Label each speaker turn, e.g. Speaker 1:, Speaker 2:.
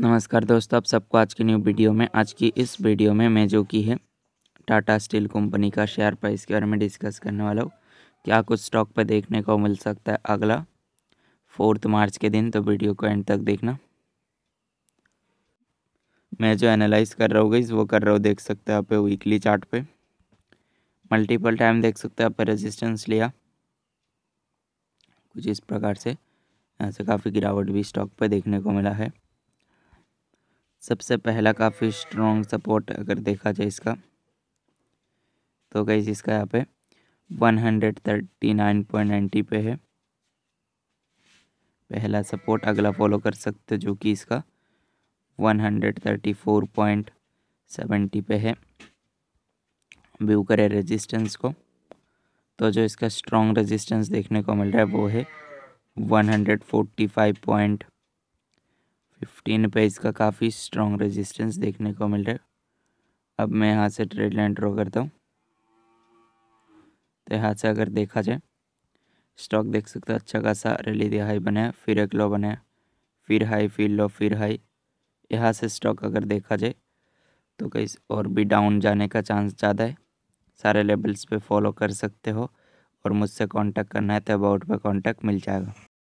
Speaker 1: नमस्कार दोस्तों आप सबको आज की न्यू वीडियो में आज की इस वीडियो में मैं जो की है टाटा स्टील कंपनी का शेयर प्राइस के बारे में डिस्कस करने वाला हूँ क्या कुछ स्टॉक पर देखने को मिल सकता है अगला फोर्थ मार्च के दिन तो वीडियो को एंड तक देखना मैं जो एनालाइज कर रहा हूँ गई वो कर रहा हूँ देख सकते हैं आप वीकली चार्ट पे मल्टीपल टाइम देख सकते हैं आप रेजिस्टेंस लिया कुछ इस प्रकार से ऐसे काफ़ी गिरावट भी स्टॉक पर देखने को मिला है सबसे पहला काफ़ी स्ट्रॉन्ग सपोर्ट अगर देखा जाए इसका तो गई इसका यहाँ पे 139.90 पे है पहला सपोर्ट अगला फॉलो कर सकते जो कि इसका 134.70 पे है व्यू करें रेजिस्टेंस को तो जो इसका स्ट्रॉन्ग रेजिस्टेंस देखने को मिल रहा है वो है 145. फिफ्टीन पे इसका काफ़ी स्ट्रॉन्ग रेजिस्टेंस देखने को मिल रहा है अब मैं यहाँ से ट्रेड लाइन ड्रॉ करता हूँ तो यहाँ से अगर देखा जाए स्टॉक देख सकते हो अच्छा खासा रैली दिया हाई बनाया फिर एक लो बनाया फिर हाई फिर लो फिर हाई यहाँ से स्टॉक अगर देखा जाए तो कहीं और भी डाउन जाने का चांस ज़्यादा है सारे लेवल्स पे फॉलो कर सकते हो और मुझसे कांटेक्ट करना है तो अबाउट पे कांटेक्ट मिल जाएगा